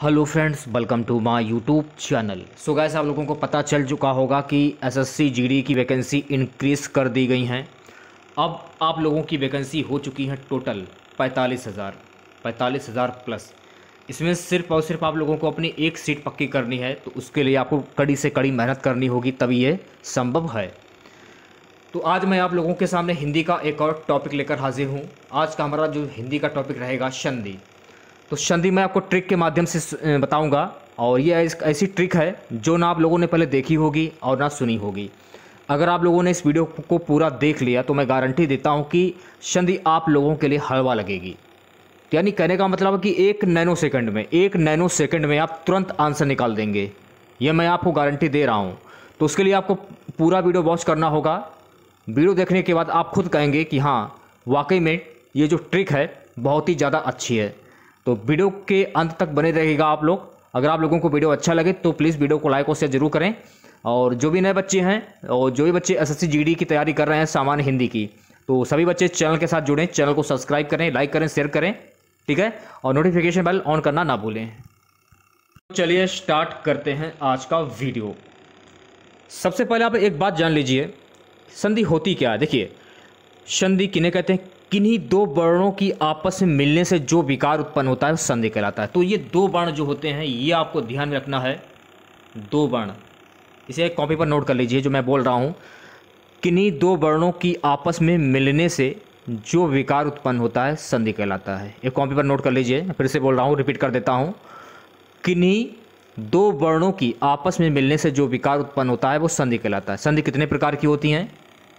hello friends welcome to my YouTube channel so guys आप लोगों को पता चल चुका होगा कि एसएससी जीडी e की वैकेंसी इंक्रीस कर दी गई हैं अब आप लोगों की वैकेंसी हो चुकी है टोटल पैंतालीस हज़ार पैंतालीस हज़ार प्लस इसमें सिर्फ और सिर्फ आप लोगों को अपनी एक सीट पक्की करनी है तो उसके लिए आपको कड़ी से कड़ी मेहनत करनी होगी तभी ये संभव है तो आज मैं आप लोगों के सामने हिंदी का एक और टॉपिक लेकर हाजिर हूँ आज का हमारा जो हिंदी का टॉपिक रहेगा संधि तो संधि मैं आपको ट्रिक के माध्यम से बताऊंगा और ये ऐसी ट्रिक है जो ना आप लोगों ने पहले देखी होगी और ना सुनी होगी अगर आप लोगों ने इस वीडियो को पूरा देख लिया तो मैं गारंटी देता हूँ कि संधि आप लोगों के लिए हलवा लगेगी यानी कहने का मतलब है कि एक नैनो सेकंड में एक नैनो सेकंड में आप तुरंत आंसर निकाल देंगे यह मैं आपको गारंटी दे रहा हूँ तो उसके लिए आपको पूरा वीडियो वॉच करना होगा वीडियो देखने के बाद आप खुद कहेंगे कि हाँ वाकई में ये जो ट्रिक है बहुत ही ज़्यादा अच्छी है तो वीडियो के अंत तक बने रहेगा आप लोग अगर आप लोगों को वीडियो अच्छा लगे तो प्लीज़ वीडियो को लाइक और शेयर जरूर करें और जो भी नए बच्चे हैं और जो भी बच्चे एसएससी जीडी की तैयारी कर रहे हैं सामान्य हिंदी की तो सभी बच्चे चैनल के साथ जुड़ें चैनल को सब्सक्राइब करें लाइक करें शेयर करें ठीक है और नोटिफिकेशन बेल ऑन करना ना भूलें तो चलिए स्टार्ट करते हैं आज का वीडियो सबसे पहले आप एक बात जान लीजिए संधि होती क्या है देखिए संधि किन्हें कहते हैं किन्हीं दो वर्णों की आपस में मिलने से जो विकार उत्पन्न होता है संधि कहलाता है तो ये दो वर्ण जो होते हैं ये आपको ध्यान में रखना है दो वर्ण इसे कॉपी पर नोट कर लीजिए जो मैं बोल रहा हूँ किन्हीं दो वर्णों की आपस में मिलने से जो विकार उत्पन्न होता है संधि कहलाता है एक कॉपी पर नोट कर लीजिए फिर से बोल रहा हूँ रिपीट कर देता हूँ किन्हीं दो वर्णों की आपस में मिलने से जो विकार उत्पन्न होता है वो संधि कहलाता है संधि कितने प्रकार की होती हैं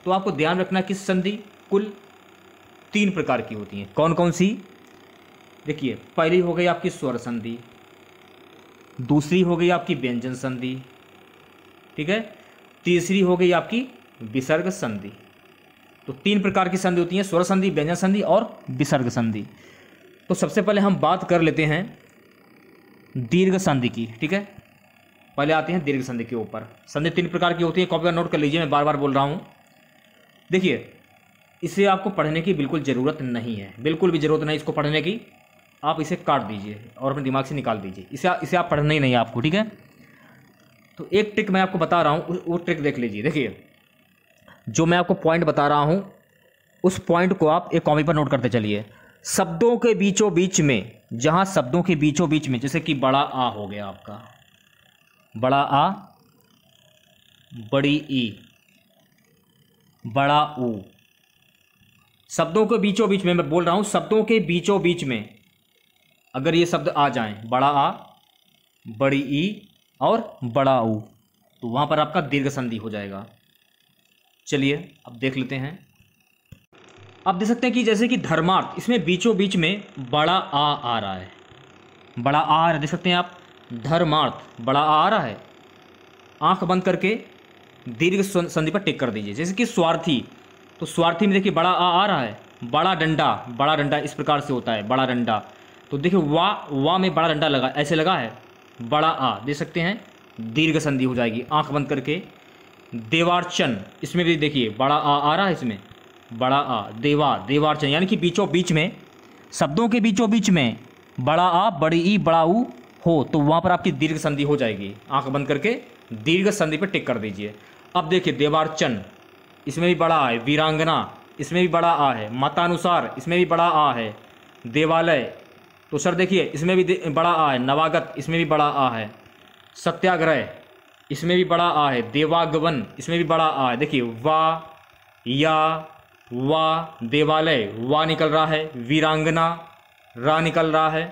तो आपको ध्यान रखना कि संधि कुल तीन प्रकार की होती हैं कौन कौन सी देखिए पहली हो गई आपकी स्वर संधि दूसरी हो गई आपकी व्यंजन संधि ठीक है तीसरी हो गई आपकी विसर्ग संधि तो तीन प्रकार की संधि होती हैं स्वर संधि व्यंजन संधि और विसर्ग संधि तो सबसे पहले हम बात कर लेते हैं दीर्घ संधि की ठीक है पहले आते हैं दीर्घ संधि के ऊपर संधि तीन प्रकार की होती है कॉपी का नोट कर लीजिए मैं बार बार बोल रहा हूँ देखिए इसे आपको पढ़ने की बिल्कुल ज़रूरत नहीं है बिल्कुल भी ज़रूरत नहीं इसको पढ़ने की आप इसे काट दीजिए और अपने दिमाग से निकाल दीजिए इसे इसे आप पढ़ना ही नहीं है आपको ठीक है तो एक ट्रिक मैं आपको बता रहा हूँ वो ट्रिक देख लीजिए देखिए जो मैं आपको पॉइंट बता रहा हूँ उस पॉइंट को आप एक कॉपी पर नोट करते चलिए शब्दों के बीचों बीच में जहाँ शब्दों के बीचों बीच में जैसे कि बड़ा आ हो गया आपका बड़ा आ बड़ी ई बड़ा ऊ शब्दों के बीचों बीच में मैं बोल रहा हूँ शब्दों के बीचों बीच में अगर ये शब्द आ जाए बड़ा आ बड़ी ई और बड़ा ऊ तो वहाँ पर आपका दीर्घ संधि हो जाएगा चलिए अब देख लेते हैं आप देख सकते हैं कि जैसे कि धर्मार्थ इसमें बीचों बीच में बड़ा आ आ रहा है बड़ा आ रहा है देख सकते हैं आप धर्मार्थ बड़ा आ आ रहा है आंख बंद करके दीर्घ संधि पर टिक कर दीजिए जैसे कि स्वार्थी तो स्वार्थी में देखिए बड़ा आ आ रहा है बड़ा डंडा बड़ा डंडा इस प्रकार से होता है बड़ा डंडा तो देखिए वा वा में बड़ा डंडा लगा ऐसे लगा है बड़ा आ देख सकते हैं दीर्घ संधि हो जाएगी आंख बंद करके देवार्चन इसमें भी देखिए बड़ा आ आ रहा है इसमें बड़ा आ देवा देवार्चन यानी कि बीचों बीच में शब्दों के बीचों बीच में बड़ा आ बड़ी ई बड़ा ऊ हो तो वहाँ पर आपकी दीर्घ संधि हो जाएगी आंख बंद करके दीर्घ संधि पर टिक कर दीजिए अब देखिए देवार्चन इसमें भी बड़ा आ है वीरांगना इसमें भी बड़ा आ है मतानुसार इसमें भी बड़ा आ है देवालय तो सर देखिए इसमें भी बड़ा आ है नवागत इसमें भी बड़ा आ है सत्याग्रह इसमें भी बड़ा आ है देवागवन इसमें भी बड़ा आ है देखिए वा या वा देवालय वा निकल रहा है वीरांगना रा निकल रहा है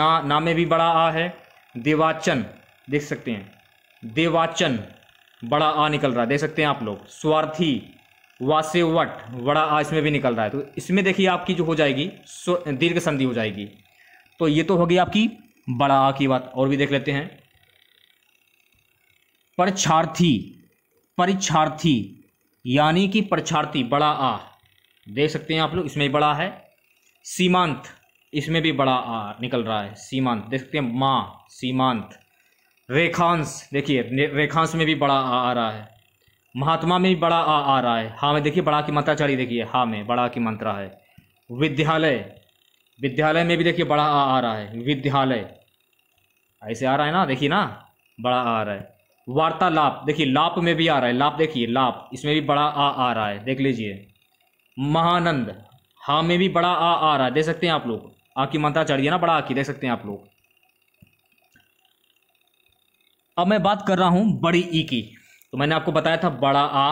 ना ना में भी बड़ा आ है देवाचन देख सकते हैं देवाचन बड़ा आ निकल रहा है देख सकते हैं आप लोग स्वार्थी वासेवट वड़ा आ इसमें भी निकल रहा है तो इसमें देखिए आपकी जो हो जाएगी सो दीर्घ संधि हो जाएगी तो ये तो होगी आपकी बड़ा आ की बात और भी देख लेते हैं परीक्षार्थी परीक्षार्थी यानी कि परीक्षार्थी बड़ा आ देख सकते हैं आप लोग इसमें बड़ा है सीमांत इसमें भी बड़ा आ निकल रहा है सीमांत देख सकते हैं माँ सीमांत रेखांश देखिए रेखांश में भी बड़ा आ आ रहा है महात्मा में बड़ा आ आ रहा है हाँ में देखिए बड़ा की मंत्रा चढ़ी देखिए हाँ में बड़ा की मंत्रा है विद्यालय विद्यालय में भी देखिए बड़ा आ आ रहा है विद्यालय ऐसे आ रहा है ना देखिए ना बड़ा आ रहा है वार्तालाप देखिए लाप में भी आ रहा है लाप देखिए लाप इसमें भी बड़ा आ आ रहा है देख लीजिए महानंद हाँ में भी बड़ा आ आ रहा है देख सकते हैं आप लोग आ की मात्रा ना बड़ा आ की देख सकते हैं आप लोग अब मैं बात कर रहा हूँ बड़ी ई की तो मैंने आपको बताया था बड़ा आ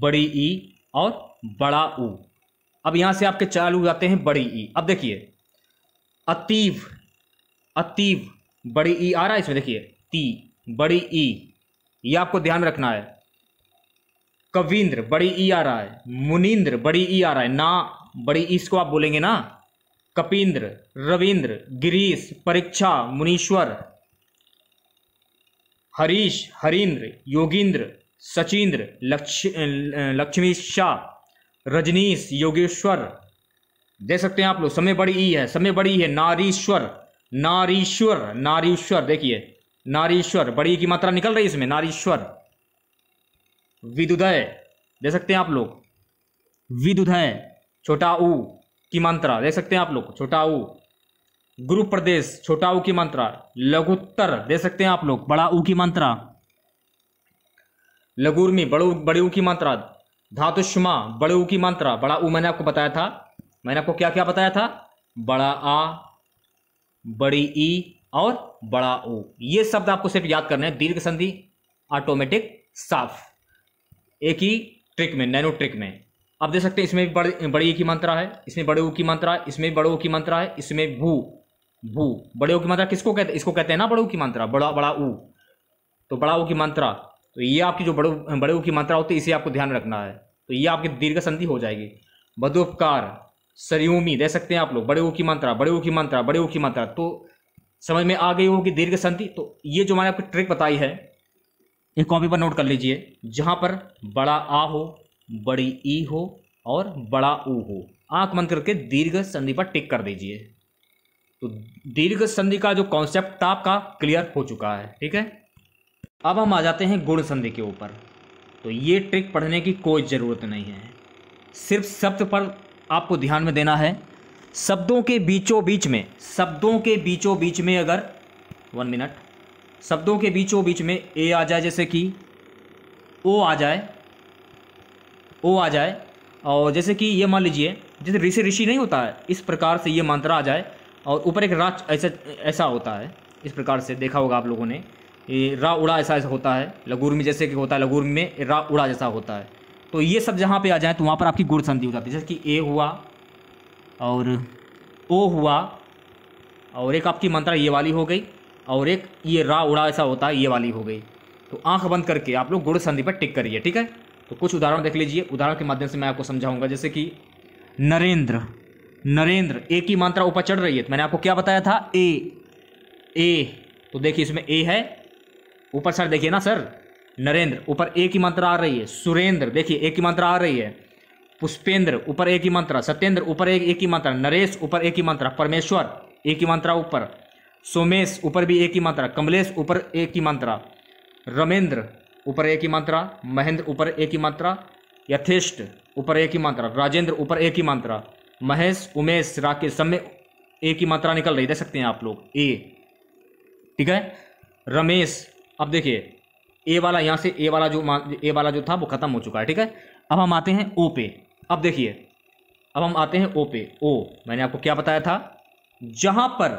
बड़ी ई और बड़ा ऊ अब यहां से आपके चालू जाते हैं बड़ी ई अब देखिए अतीव अतीव बड़ी ई आ रहा है इसमें देखिए ती बड़ी ई ये आपको ध्यान रखना है कविंद्र बड़ी ई आ रहा है मुनिंद्र बड़ी ई आ रहा है ना बड़ी ई इसको आप बोलेंगे ना कपिंद्र रविंद्र गिरीश परीक्षा मुनीश्वर हरीश हरिंद्र योगिंद्र सचिंद्र लक्ष लक्ष्मी शाह रजनीश योगेश्वर देख सकते हैं आप लोग समय बड़ी ई है समय बड़ी है नारीश्वर नारीश्वर नारीश्वर देखिए नारीश्वर बड़ी की मात्रा निकल रही है इसमें नारीश्वर विदुदय देख सकते हैं आप लोग विदुदय छोटा ऊ की मात्रा देख सकते हैं आप लोग छोटा ऊ गुरु प्रदेश छोटा ऊ की मंत्रा लघुत्तर दे सकते हैं आप लोग बड़ा ऊ की मंत्रा लघुर्मी बड़ू बड़े ऊ की मंत्रा धातुष्मा बड़े ऊ की मंत्रा बड़ा ऊ मैंने आपको बताया था मैंने आपको क्या क्या बताया था बड़ा आ बड़ी ई और बड़ा ओ ये शब्द आपको सिर्फ याद करने हैं दीर्घ संधि ऑटोमेटिक साफ एक ही ट्रिक में नैनो ट्रिक में आप देख सकते हैं इसमें भी बड़ी ई की मंत्रा है इसमें बड़े ऊ की मंत्रा है इसमें बड़े ऊ की मंत्रा है इसमें भू भू बड़े की मात्रा किसको कहते हैं इसको कहते हैं ना बड़े की मात्रा बड़ा बड़ा ऊ तो बड़ा ऊ की मात्रा तो ये आपकी जो बड़े बड़े ऊ की मात्रा होती है इसे आपको ध्यान रखना है तो ये आपकी दीर्घ संधि हो जाएगी बदोपकार सरयूमी दे सकते हैं आप लोग बड़े ऊ की मात्रा बड़े ऊ की मात्रा बड़े ऊ की मात्रा तो समझ में आ गई होगी दीर्घ संधि तो ये जो मैंने आपको ट्रिक बताई है ये कॉपी पर नोट कर लीजिए जहाँ पर बड़ा आ हो बड़ी ई हो और बड़ा ऊ हो आंख मंत्र करके दीर्घ संधि पर टिक कर दीजिए तो दीर्घ संधि का जो कॉन्सेप्ट था आपका क्लियर हो चुका है ठीक है अब हम आ जाते हैं गुण संधि के ऊपर तो ये ट्रिक पढ़ने की कोई ज़रूरत नहीं है सिर्फ शब्द पर आपको ध्यान में देना है शब्दों के बीचों बीच में शब्दों के बीचों बीच में अगर वन मिनट शब्दों के बीचों बीच में ए आ जाए जैसे कि ओ आ जाए ओ आ जाए और जैसे कि ये मान लीजिए जैसे ऋषि ऋषि नहीं होता है इस प्रकार से ये मंत्र आ जाए और ऊपर एक रा ऐसा ऐसा होता है इस प्रकार से देखा होगा आप लोगों ने ये रा उड़ा ऐसा ऐसा होता है लगूर में जैसे कि होता है लगूर में रा उड़ा जैसा होता है तो ये सब जहाँ पे आ जाए तो वहाँ पर आपकी गुड़ संधि हो जाती है जैसे कि ए हुआ और ओ हुआ और एक आपकी मंत्रा ये वाली हो गई और एक ये रा उड़ा ऐसा होता है ये वाली हो गई तो आँख बंद करके आप लोग गुड़ संधि पर टिक करिए ठीक है तो कुछ उदाहरण देख लीजिए उदाहरण के माध्यम से मैं आपको समझाऊँगा जैसे कि नरेंद्र नरेंद्र ए की मात्रा ऊपर चढ़ रही है तो मैंने आपको क्या बताया था ए ए तो देखिए इसमें ए है ऊपर सर देखिए ना सर नरेंद्र ऊपर ए की मात्रा आ रही है सुरेंद्र देखिए ए की मात्रा आ रही है पुष्पेंद्र ऊपर ए की मात्रा सत्येंद्र ऊपर एक ए की मात्रा नरेश ऊपर ए की मात्रा परमेश्वर ए की मात्रा ऊपर सोमेश ऊपर भी ए की मात्रा कमलेश ऊपर ए की मात्रा रमेंद्र ऊपर ए की मात्रा महेंद्र ऊपर ए की मात्रा यथेष्ट ऊपर ए की मात्रा राजेंद्र ऊपर ए की मात्रा महेश उमेश राकेश सब में ए की मात्रा निकल रही देख सकते हैं आप लोग ए ठीक है रमेश अब देखिए ए वाला यहाँ से ए वाला जो ए वाला जो था वो खत्म हो चुका है ठीक है अब हम आते हैं ओ पे अब देखिए अब हम आते हैं ओ पे ओ मैंने आपको क्या बताया था जहां पर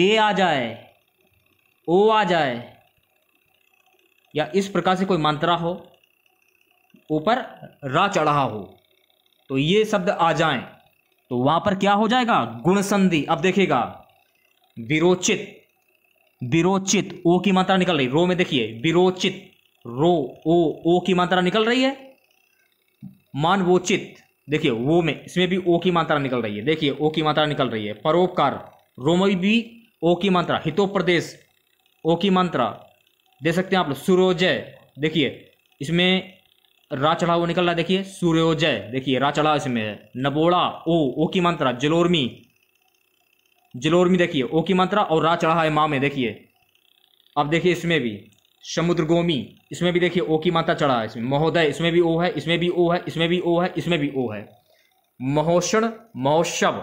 ए आ जाए ओ आ जाए या इस प्रकार से कोई मात्रा हो ऊपर रा चढ़ा हो तो ये शब्द आ जाए तो वहां पर क्या हो जाएगा गुण संधि अब देखेगा विरोचित विरोचित ओ की मात्रा निकल रही रो में देखिए विरोचित रो ओ ओ की मात्रा निकल रही है मानवोचित देखिए वो में इसमें भी ओ की मात्रा निकल रही है देखिए ओ की मात्रा निकल रही है परोपकार रो में भी ओ की मात्रा हितोप्रदेश ओ की मात्रा दे सकते हैं आप लोग सुरोजय देखिए इसमें रा चढ़ा वो निकल रहा देखिए सूर्योजय देखिए रा चढ़ा इसमें है नबोड़ा ओ ओ की मात्रा जलोरमी जलोरमी देखिए ओ की मात्रा और रा चढ़ा है माँ में देखिए अब देखिए इसमें भी समुद्रगोमी इसमें भी देखिए ओ की मात्रा चढ़ा है इसमें महोदय इसमें भी ओ है इसमें भी ओ है इसमें भी ओ है इसमें भी ओ है महोषण महोत्सव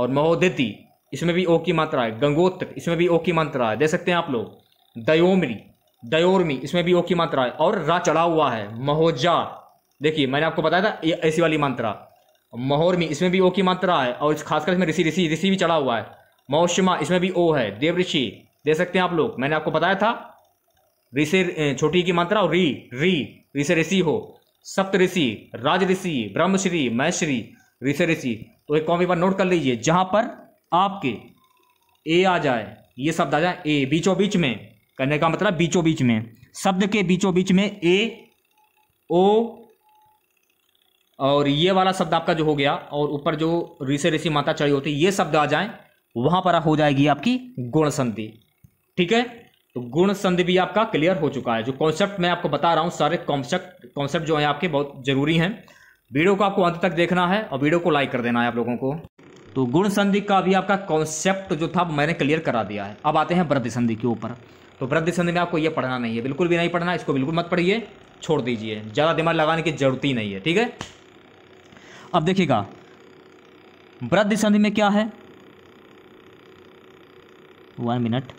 और महोदिति इसमें भी ओ की मात्रा है गंगोत्र इसमें भी ओ की मात्रा है देख सकते हैं आप लोग दयोमरी डयोरमी इसमें भी ओ की मात्रा है और रा चढ़ा हुआ है महोजा देखिए मैंने आपको बताया था ये ऐसी वाली मात्रा महोरमी इसमें भी ओ की मात्रा है और खासकर इसमें ऋषि ऋषि ऋषि भी चढ़ा हुआ है मौशमा इसमें भी ओ है देव ऋषि दे सकते हैं आप लोग मैंने आपको बताया था ऋषि छोटी की मात्रा और री री ऋषि ऋषि हो सप्त ऋषि राज ऋषि ब्रह्मश्री महश्री ऋषि ऋषि तो एक कॉमी पर नोट कर लीजिए जहाँ पर आपके ए आ जाए ये शब्द आ जाए ए बीचों बीच में करने का मतलब बीचों बीच में शब्द के बीचों बीच में ए ओ और ये वाला शब्द आपका जो हो गया और ऊपर जो ऋषि ऋषि माता चढ़ी होती ये शब्द आ जाए वहां पर हो जाएगी आपकी गुण संधि ठीक है तो गुण संधि भी आपका क्लियर हो चुका है जो कॉन्सेप्ट मैं आपको बता रहा हूँ सारे कॉन्सेप्ट कॉन्सेप्ट जो है आपके बहुत जरूरी हैं वीडियो को आपको अंत तक देखना है और वीडियो को लाइक कर देना है आप लोगों को तो गुण संधि का भी आपका कॉन्सेप्ट जो था मैंने क्लियर करा दिया है अब आते हैं वृद्धि संधि के ऊपर तो वृद्ध संधि में आपको ये पढ़ना नहीं है बिल्कुल भी नहीं पढ़ना इसको बिल्कुल मत पढ़िए छोड़ दीजिए ज़्यादा दिमाग लगाने की जरूरत ही नहीं है ठीक है अब देखिएगा वृद्ध संधि में क्या है वन मिनट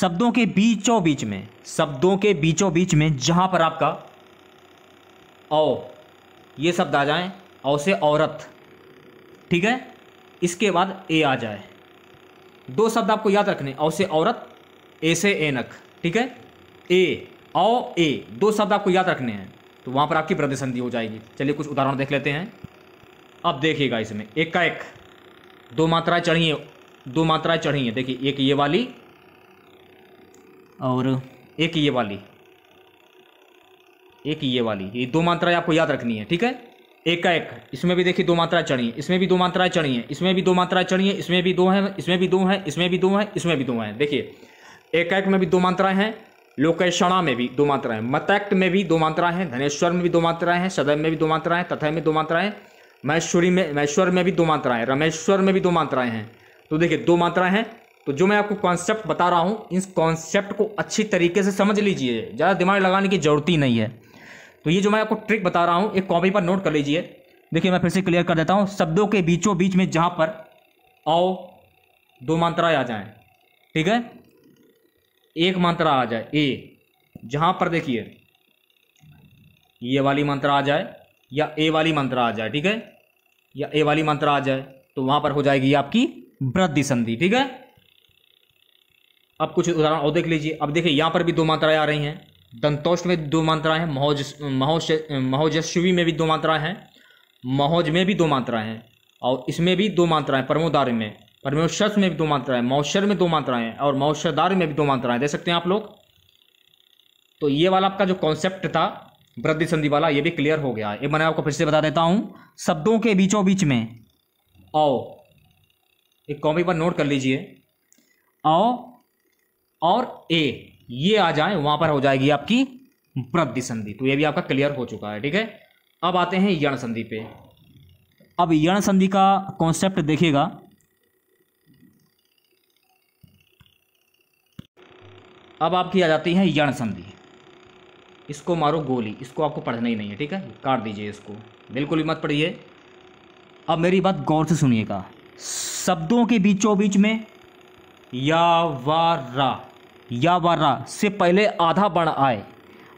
शब्दों के बीचों बीच में शब्दों के बीचों बीच में जहां पर आपका औ ये शब्द आ जाए औ से औरत ठीक है इसके बाद ए आ जाए दो शब्द आपको याद रखने औ से औरत ए से एनक ठीक है ए औ ए दो शब्द आपको याद रखने हैं तो वहां पर आपकी प्रतिसंधि हो जाएगी चलिए कुछ उदाहरण देख लेते हैं अब देखिएगा इसमें एक का एक दो मात्राएं चढ़ी दो मात्राएं चढ़ी हैं देखिए एक ये वाली और एक ये वाली एक ये वाली ये दो मात्राएं आपको याद रखनी है ठीक है एक का एक इसमें भी देखिए दो मात्राएं चढ़ी हैं इसमें भी दो मात्राएं चढ़ी हैं इसमें भी दो मात्राएं चढ़ी हैं इसमें भी दो हैं इसमें भी दो हैं इसमें भी दो हैं इसमें भी दो हैं देखिए एकैक में भी दो मात्राएं हैं लोकेशणा में भी दो मात्राएं मतैक्ट में भी दो मात्राएं हैं धनेश्वर में भी दो मात्राएं हैं सदैव में भी दो मात्राएं तथा में दो मात्राएं महेश्वरी में महेश्वर में भी दो मात्राएं रमेश्वर में भी दो मात्राएं हैं तो देखिए दो मात्राएं हैं तो जो मैं आपको कॉन्सेप्ट बता रहा हूँ इस कॉन्सेप्ट को अच्छी तरीके से समझ लीजिए ज़्यादा दिमाग लगाने की ज़रूरत ही नहीं है तो ये जो मैं आपको ट्रिक बता रहा हूँ एक कॉपी पर नोट कर लीजिए देखिए मैं फिर से क्लियर कर देता हूँ शब्दों के बीचों बीच में जहाँ पर आओ दो मात्राएं आ जाएं ठीक है एक मात्रा आ जाए ए जहां पर देखिए ये वाली मंत्र आ जाए या ए वाली मंत्र आ जाए ठीक है या ए वाली मंत्र आ जाए तो वहां पर हो जाएगी आपकी वृद्धि संधि ठीक है अब कुछ उदाहरण और देख लीजिए अब देखिए यहां पर भी दो मात्राएं आ रही हैं दंतोष में दो मात्राएं हैं महोज महोज महोजस्वी में भी दो मात्राएं हैं महोज में भी दो मात्राएं हैं और इसमें भी दो मात्राएं परमोदार में परमेश्वर में भी दो मात्राएं मौसर में दो मात्राएं और मौसरदार में भी दो मात्राएं दे सकते हैं आप लोग तो ये वाला आपका जो कॉन्सेप्ट था वृद्धि संधि वाला ये भी क्लियर हो गया एक मैंने आपको फिर से बता देता हूं शब्दों के बीचों बीच में औ एक कॉपी पर नोट कर लीजिए औ और ए ये आ जाए वहां पर हो जाएगी आपकी वृद्धि संधि तो ये भी आपका क्लियर हो चुका है ठीक है अब आते हैं यण संधि पे अब यण संधि का कॉन्सेप्ट देखिएगा अब आपकी आ जाती है यण संधि इसको मारो गोली इसको आपको पढ़ना ही नहीं है ठीक है काट दीजिए इसको बिल्कुल भी मत पढ़िए अब मेरी बात गौर से सुनिएगा शब्दों के बीचों बीच में या वारा रा या वारा रा से पहले आधा बण आए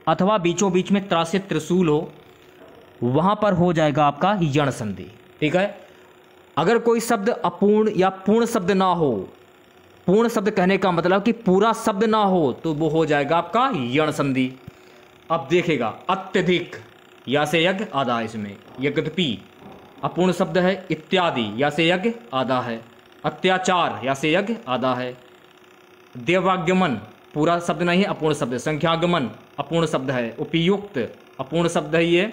अथवा बीचों बीच में त्रास्य त्रिशूल हो वहाँ पर हो जाएगा आपका यण संधि ठीक है अगर कोई शब्द अपूर्ण या पूर्ण शब्द ना हो पूर्ण शब्द कहने का मतलब कि पूरा शब्द ना हो तो वो हो जाएगा आपका यण संधि अब देखेगा अत्यधिक या से यज्ञ आधा इसमें यज्ञपि अपूर्ण शब्द है इत्यादि या से यज्ञ आधा है अत्याचार या से यज्ञ आधा है देवागमन पूरा शब्द नहीं है अपूर्ण शब्द संख्यागमन अपूर्ण शब्द है उपयुक्त अपूर्ण शब्द है ये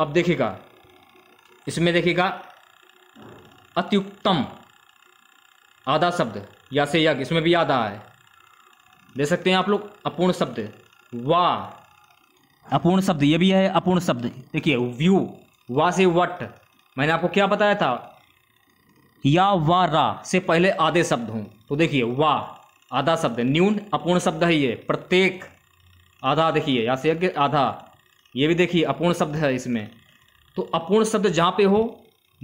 अब देखिएगा इसमें देखिएगा अत्युक्तम आधा शब्द या से यज्ञ इसमें भी आधा है दे सकते हैं आप लोग अपूर्ण शब्द वाह अपूर्ण शब्द ये भी है अपूर्ण शब्द देखिए व्यू वा से वट मैंने आपको क्या बताया था या वा रा से पहले आधे शब्द हूं तो देखिए वा आधा शब्द न्यून अपूर्ण शब्द है ये प्रत्येक आधा देखिए या से आधा ये भी देखिए अपूर्ण शब्द है इसमें तो अपूर्ण शब्द जहाँ पे हो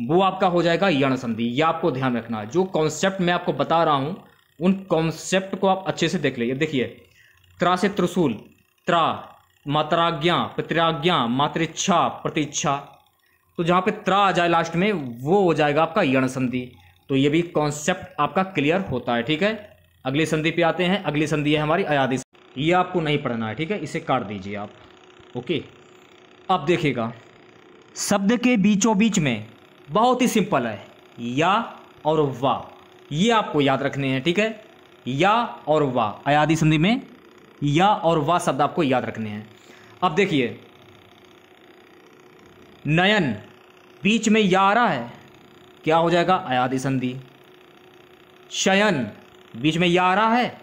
वो आपका हो जाएगा यण संधि ये आपको ध्यान रखना है जो कॉन्सेप्ट मैं आपको बता रहा हूँ उन कॉन्सेप्ट को आप अच्छे से देख लीजिए देखिए त्रा से त्रिशूल त्रा मात्राज्ञा पित्राज्ञा मातृच्छा प्रतीक्षा तो जहाँ पे त्रा आ जाए लास्ट में वो हो जाएगा आपका यण संधि तो ये भी कॉन्सेप्ट आपका क्लियर होता है ठीक है अगली संधि पे आते हैं अगली संधि है हमारी अयादी ये आपको नहीं पढ़ना है ठीक है इसे काट दीजिए आप ओके अब देखिएगा शब्द के बीचों बीच में बहुत ही सिंपल है या और वाह ये आपको याद रखने हैं ठीक है या और वाह अयादी संधि में या और वाह शब्द आपको याद रखने हैं अब देखिए नयन बीच में या आ रहा है क्या हो जाएगा अयादी संधि शयन बीच में या आ रहा है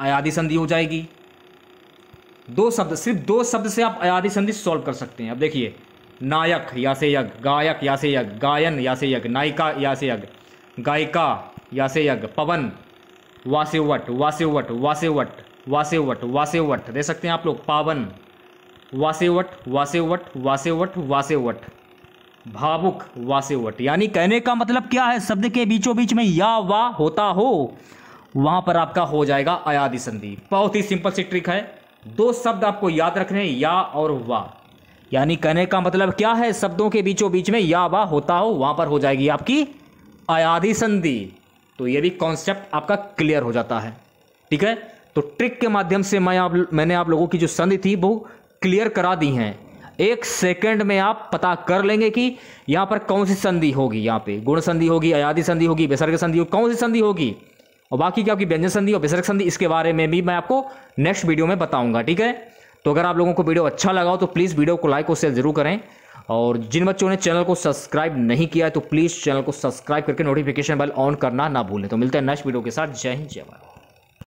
अयाधि संधि हो जाएगी दो शब्द सिर्फ दो शब्द से आप अयादी संधि सॉल्व कर सकते हैं अब देखिए नायक या से यज्ञ गायक या से यज्ञ गायन या से यज्ञ नायिका या से यज्ञ गायिका या से यज्ञ पवन वासेवट वासेवट वासेवट वासेवट वासेवट दे सकते हैं आप लोग पावन वासेवट वासेवट वासेवट वासेवट भावुक वासेवट यानी कहने का मतलब क्या है शब्द के बीचों बीच में या वा होता हो वहां पर आपका हो जाएगा अयादि संधि बहुत ही सिंपल सी ट्रिक है दो शब्द आपको याद रखने या और वा यानी कहने का मतलब क्या है शब्दों के बीचों बीच में या वाह होता हो वहां पर हो जाएगी आपकी आयाधी संधि तो ये भी कॉन्सेप्ट आपका क्लियर हो जाता है ठीक है तो ट्रिक के माध्यम से मैं आप मैंने आप लोगों की जो संधि थी वो क्लियर करा दी हैं एक सेकंड में आप पता कर लेंगे कि यहां पर कौन सी संधि होगी यहाँ पे गुण संधि होगी अयादी संधि होगी विसर्ग संधि होगी कौन सी संधि होगी और बाकी क्या आपकी व्यंजन संधि और विसर्ग संधि इसके बारे में भी मैं आपको नेक्स्ट वीडियो में बताऊंगा ठीक है तो अगर आप लोगों को वीडियो अच्छा लगा हो तो प्लीज़ वीडियो को लाइक और शेयर जरूर करें और जिन बच्चों ने चैनल को सब्सक्राइब नहीं किया है तो प्लीज़ चैनल को सब्सक्राइब करके नोटिफिकेशन बेल ऑन करना ना भूलें तो मिलते हैं नेक्स्ट वीडियो के साथ जय हिंद जय भारत